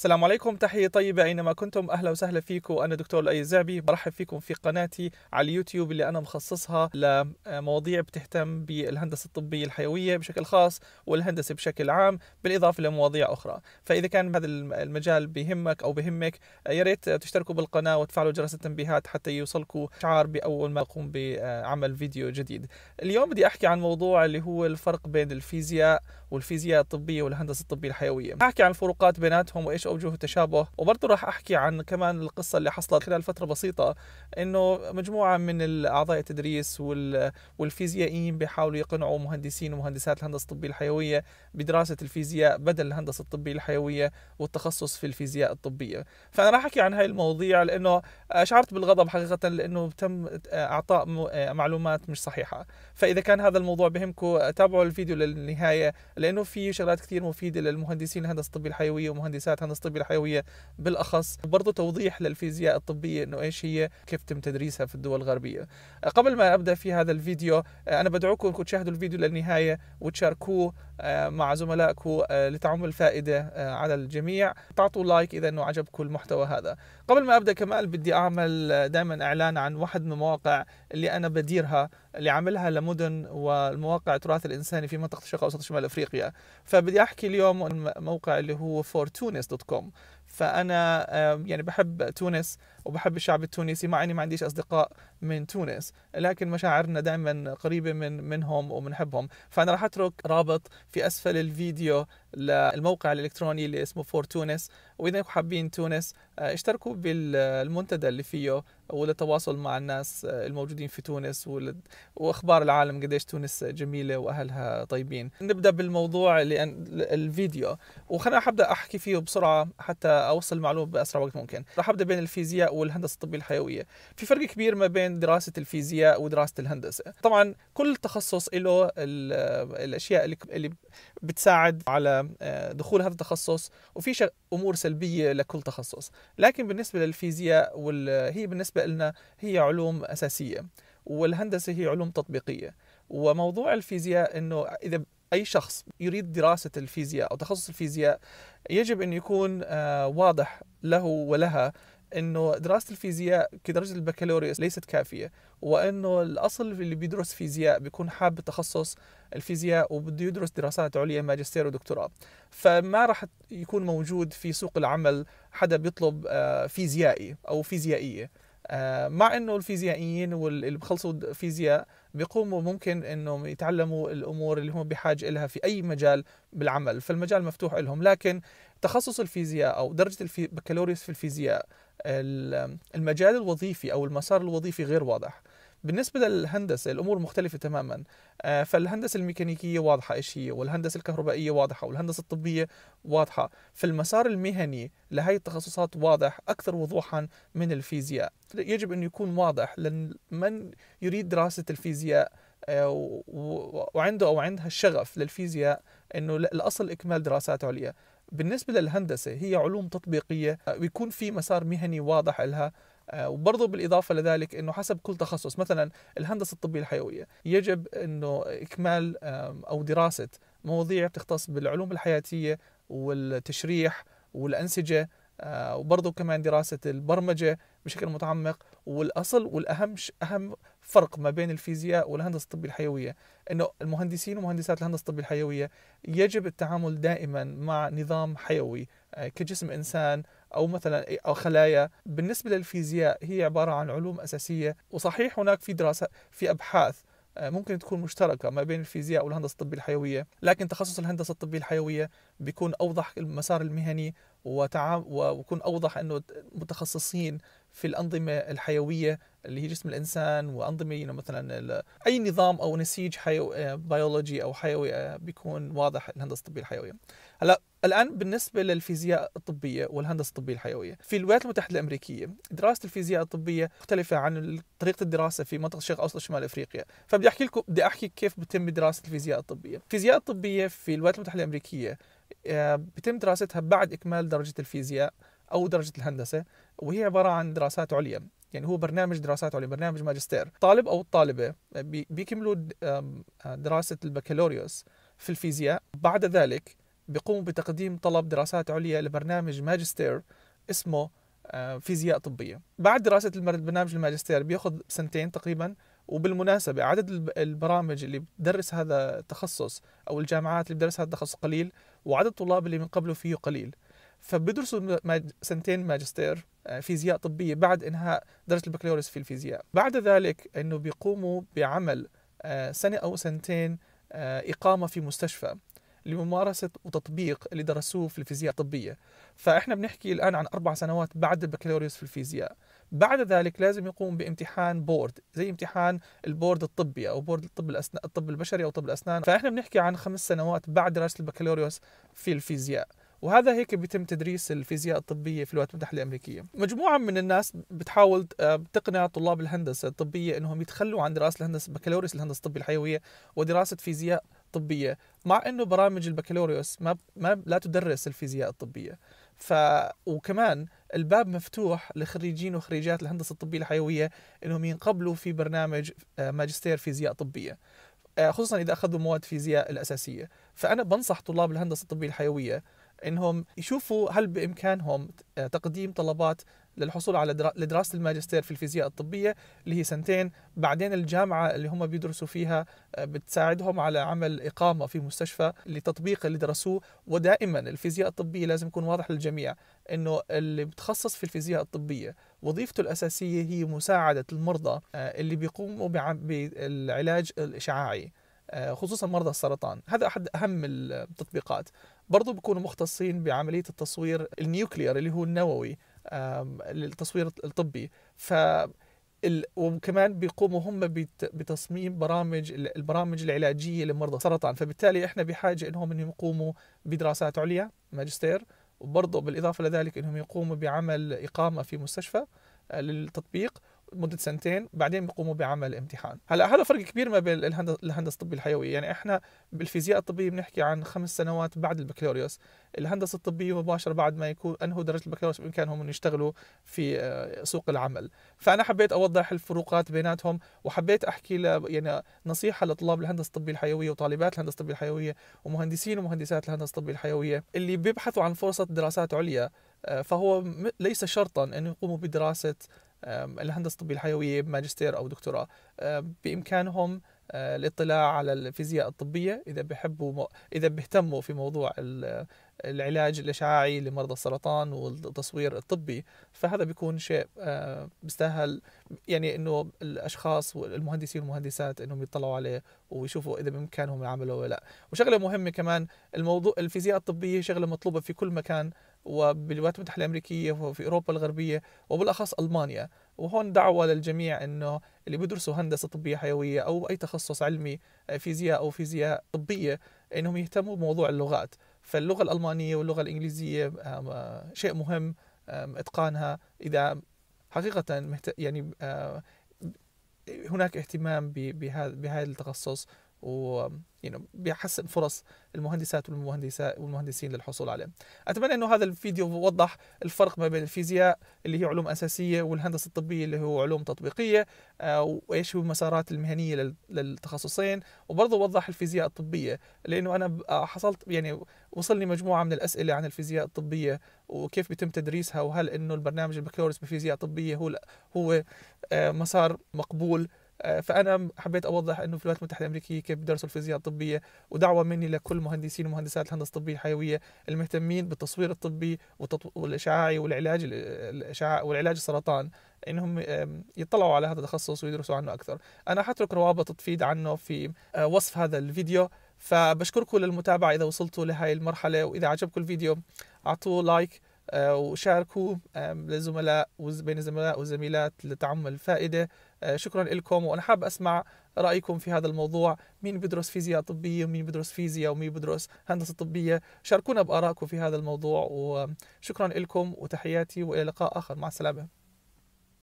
السلام عليكم تحية طيبة أينما كنتم أهلا وسهلا فيكم أنا دكتور لؤي الزعبي برحب فيكم في قناتي على اليوتيوب اللي أنا مخصصها لمواضيع بتهتم بالهندسة الطبية الحيوية بشكل خاص والهندسة بشكل عام بالإضافة لمواضيع أخرى فإذا كان هذا المجال بهمك أو بهمك يا ريت تشتركوا بالقناة وتفعلوا جرس التنبيهات حتى يوصلكم شعار بأول ما أقوم بعمل فيديو جديد اليوم بدي أحكي عن موضوع اللي هو الفرق بين الفيزياء والفيزياء الطبيه والهندسه الطبيه الحيويه احكي عن الفروقات بيناتهم وايش اوجه التشابه وبرضه راح احكي عن كمان القصه اللي حصلت خلال فتره بسيطه انه مجموعه من الأعضاء التدريس والفيزيائيين بيحاولوا يقنعوا مهندسين ومهندسات الهندسه الطبيه الحيويه بدراسه الفيزياء بدل الهندسه الطبيه الحيويه والتخصص في الفيزياء الطبيه فانا راح احكي عن هاي المواضيع لانه شعرت بالغضب حقيقه لانه تم اعطاء معلومات مش صحيحه فاذا كان هذا الموضوع بهمكم تابعوا الفيديو للنهايه لانه في شغلات كثير مفيده للمهندسين الهندسه الطبيه الحيويه ومهندسات هندسه الطبيه الحيويه بالاخص وبرضه توضيح للفيزياء الطبيه انه ايش هي كيف تم تدريسها في الدول الغربيه قبل ما ابدا في هذا الفيديو انا بدعوكم انكم تشاهدوا الفيديو للنهايه وتشاركوه آه، مع زملائكم آه، لتعم الفائده آه، على الجميع تعطوا لايك اذا انه عجبكم المحتوى هذا قبل ما ابدا كمان بدي اعمل دائما اعلان عن واحد من المواقع اللي انا بديرها اللي عاملها لمدن والمواقع التراث الانساني في منطقه الشرق الاوسط شمال افريقيا افريقيا فبدي احكي اليوم عن موقع اللي هو فورتونس دوت كوم فانا يعني بحب تونس وبحب الشعب التونسي مع اني ما عنديش اصدقاء من تونس لكن مشاعرنا دائما قريبه من منهم ومنحبهم فانا راح اترك رابط في اسفل الفيديو للموقع الالكتروني اللي اسمه فور تونس واذا انكم حابين تونس آه، اشتركوا بالمنتدى اللي فيه وللتواصل مع الناس آه، الموجودين في تونس واخبار العالم قديش تونس جميله واهلها طيبين نبدا بالموضوع اللي الفيديو وخلينا ابدا احكي فيه بسرعه حتى اوصل المعلومه باسرع وقت ممكن راح ابدا بين الفيزياء والهندسه الطبيه الحيويه في فرق كبير ما بين دراسه الفيزياء ودراسه الهندسه طبعا كل تخصص له الاشياء اللي بتساعد على آه، دخول هذا التخصص وفي امور سلبيه لكل تخصص لكن بالنسبه للفيزياء هي بالنسبه لنا هي علوم اساسيه والهندسه هي علوم تطبيقيه وموضوع الفيزياء انه اذا اي شخص يريد دراسه الفيزياء او تخصص الفيزياء يجب ان يكون آه، واضح له ولها انه دراسه الفيزياء كدرجه البكالوريوس ليست كافيه وانه الاصل اللي بيدرس فيزياء بيكون حاب تخصص الفيزياء وبده يدرس دراسات عليا ماجستير ودكتوراه فما راح يكون موجود في سوق العمل حدا بيطلب آه، فيزيائي او فيزيائيه آه، مع انه الفيزيائيين واللي بخلصوا فيزياء بيقوموا ممكن انهم يتعلموا الامور اللي هم بحاجه لها في اي مجال بالعمل فالمجال مفتوح لهم لكن تخصص الفيزياء او درجه البكالوريوس في الفيزياء المجال الوظيفي او المسار الوظيفي غير واضح بالنسبة للهندسة الأمور مختلفة تماما آه، فالهندسة الميكانيكية واضحة إيش هي والهندسة الكهربائية واضحة والهندسة الطبية واضحة فالمسار المهني لهي التخصصات واضح أكثر وضوحا من الفيزياء يجب أن يكون واضح لمن يريد دراسة الفيزياء آه، وعنده أو عندها الشغف للفيزياء أنه الأصل إكمال دراسات عليا بالنسبة للهندسة هي علوم تطبيقية آه، ويكون في مسار مهني واضح لها آه، وبرضه بالإضافة لذلك أنه حسب كل تخصص مثلا الهندسة الطبية الحيوية يجب أنه إكمال أو دراسة مواضيع بتختص بالعلوم الحياتية والتشريح والأنسجة آه، وبرضه كمان دراسة البرمجة بشكل متعمق والأصل والأهم أهم فرق ما بين الفيزياء والهندسة الطبية الحيوية أنه المهندسين ومهندسات الهندسة الطبية الحيوية يجب التعامل دائما مع نظام حيوي آه، كجسم إنسان أو مثلا أو خلايا بالنسبة للفيزياء هي عبارة عن علوم أساسية وصحيح هناك في دراسة في أبحاث آه، ممكن تكون مشتركه ما بين الفيزياء والهندسه الطبيه الحيويه، لكن تخصص الهندسه الطبيه الحيويه بيكون اوضح المسار المهني وتعام وبكون اوضح انه متخصصين في الانظمه الحيويه اللي هي جسم الانسان وانظمه مثلا اي نظام او نسيج حيو بيولوجي آه، او حيوي آه، بيكون واضح الهندسه الطبيه الحيويه. هلا الآن بالنسبة للفيزياء الطبية والهندسة الطبية الحيوية في الولايات المتحدة الأمريكية دراسة الفيزياء الطبية مختلفة عن طريقة الدراسة في منطقة الشرق الأوسط وشمال أفريقيا فبدي أحكي لكم بدي أحكي كيف بتم دراسة الفيزياء الطبية الفيزياء الطبية في الولايات المتحدة الأمريكية آه، بتم دراستها بعد إكمال درجة الفيزياء أو درجة الهندسة وهي عبارة عن دراسات عليا يعني هو برنامج دراسات عليا برنامج ماجستير الطالب أو الطالبة بيكملوا آه، دراسة البكالوريوس في الفيزياء بعد ذلك بيقوموا بتقديم طلب دراسات عليا لبرنامج ماجستير اسمه آه، فيزياء طبيه بعد دراسه البرنامج الماجستير بياخذ سنتين تقريبا وبالمناسبه عدد البرامج اللي بتدرس هذا التخصص او الجامعات اللي بتدرس هذا التخصص قليل وعدد الطلاب اللي من قبله فيه قليل فبدرسوا سنتين ماجستير آه، فيزياء طبيه بعد انهاء درجه البكالوريوس في الفيزياء بعد ذلك انه بيقوموا بعمل آه، سنه او سنتين اقامه في مستشفى لممارسة وتطبيق اللي درسوه في الفيزياء الطبية فإحنا بنحكي الآن عن أربع سنوات بعد البكالوريوس في الفيزياء بعد ذلك لازم يقوم بامتحان بورد زي امتحان البورد الطبي أو بورد الطب, الأسنان الطب البشري أو طب الأسنان فإحنا بنحكي عن خمس سنوات بعد دراسة البكالوريوس في الفيزياء وهذا هيك بيتم تدريس الفيزياء الطبية في الولايات المتحدة الأمريكية مجموعة من الناس بتحاول آه، تقنع طلاب الهندسة الطبية أنهم يتخلوا عن دراسة الهندسة بكالوريوس الهندسة الطبية الحيوية ودراسة فيزياء الطبيه مع انه برامج البكالوريوس ما ما لا تدرس الفيزياء الطبيه ف وكمان الباب مفتوح لخريجين وخريجات الهندسه الطبيه الحيويه انهم ينقبلوا في برنامج آه، ماجستير فيزياء طبيه آه، خصوصا اذا اخذوا مواد فيزياء الاساسيه فانا بنصح طلاب الهندسه الطبيه الحيويه انهم يشوفوا هل بامكانهم آه، تقديم طلبات للحصول على لدراسه الماجستير في الفيزياء الطبيه اللي هي سنتين بعدين الجامعه اللي هم بيدرسوا فيها آه، بتساعدهم على عمل اقامه في مستشفى لتطبيق اللي درسوه ودائما الفيزياء الطبيه لازم يكون واضح للجميع انه اللي متخصص في الفيزياء الطبيه وظيفته الاساسيه هي مساعده المرضى آه، اللي بيقوموا بالعلاج الاشعاعي خصوصا مرضى السرطان هذا احد اهم التطبيقات برضو بيكونوا مختصين بعملية التصوير النيوكليير اللي هو النووي التصوير الطبي ف وكمان بيقوموا هم بتصميم برامج البرامج العلاجيه لمرضى السرطان فبالتالي احنا بحاجه انهم انهم يقوموا بدراسات عليا ماجستير وبرضه بالاضافه لذلك انهم يقوموا بعمل اقامه في مستشفى آه، للتطبيق مده سنتين بعدين بيقوموا بعمل امتحان هلا هذا فرق كبير ما بين الهندسه الطبية الحيوية يعني احنا بالفيزياء الطبيه بنحكي عن خمس سنوات بعد البكالوريوس الهندسه الطبيه مباشره بعد ما يكون انهوا درجه البكالوريوس بامكانهم انه يشتغلوا في آه، سوق العمل فانا حبيت اوضح الفروقات بيناتهم وحبيت احكي ل... يعني نصيحه لطلاب الهندسه الطبيه الحيويه وطالبات الهندسه الطبيه الحيويه ومهندسين ومهندسات الهندسه الطبيه الحيويه اللي بيبحثوا عن فرصه دراسات عليا آه، فهو ليس شرطا أن يقوموا بدراسة الهندسه الطبيه الحيويه ماجستير او دكتوراه بامكانهم الاطلاع على الفيزياء الطبيه اذا بحبوا اذا بيهتموا في موضوع العلاج الاشعاعي لمرضى السرطان والتصوير الطبي فهذا بيكون شيء بيستاهل يعني انه الاشخاص والمهندسين والمهندسات انهم يطلعوا عليه ويشوفوا اذا بامكانهم العمل ولا لا وشغله مهمه كمان الموضوع الفيزياء الطبيه شغله مطلوبه في كل مكان وبالولايات المتحده الامريكيه وفي اوروبا الغربيه وبالاخص المانيا وهون دعوه للجميع انه اللي بيدرسوا هندسه طبيه حيويه او اي تخصص علمي آه، فيزياء او فيزياء طبيه انهم يهتموا بموضوع اللغات فاللغه الالمانيه واللغه الانجليزيه آه، شيء مهم اتقانها اذا حقيقه يعني آه، هناك اهتمام بهذا التخصص و بيحسن فرص المهندسات والمهندسين للحصول عليه أتمنى أنه هذا الفيديو وضح الفرق ما بين الفيزياء اللي هي علوم أساسية والهندسة الطبية اللي هو علوم تطبيقية آه، وإيش هو المسارات المهنية للتخصصين وبرضه وضح الفيزياء الطبية لأنه أنا آه، حصلت يعني وصلني مجموعة من الأسئلة عن الفيزياء الطبية وكيف بيتم تدريسها وهل أنه البرنامج البكالوريوس بفيزياء طبية هو هو آه، مسار مقبول آه، فانا حبيت اوضح انه في الولايات المتحده الامريكيه كيف بدرسوا الفيزياء الطبيه ودعوه مني لكل مهندسين ومهندسات الهندسه الطبيه الحيويه المهتمين بالتصوير الطبي والاشعاعي والعلاج الاشعاع والعلاج السرطان انهم يطلعوا على هذا التخصص ويدرسوا عنه اكثر انا حترك روابط تفيد عنه في آه، وصف هذا الفيديو فبشكركم للمتابعه اذا وصلتوا لهي المرحله واذا عجبكم الفيديو اعطوه لايك آه، وشاركوا للزملاء بين الزملاء والزميلات لتعم الفائدة آه، شكرا لكم وأنا حاب أسمع رأيكم في هذا الموضوع مين بدرس فيزياء طبية ومين بدرس فيزياء ومين بدرس هندسة طبية شاركونا بآرائكم في هذا الموضوع وشكرا لكم وتحياتي وإلى لقاء آخر مع السلامة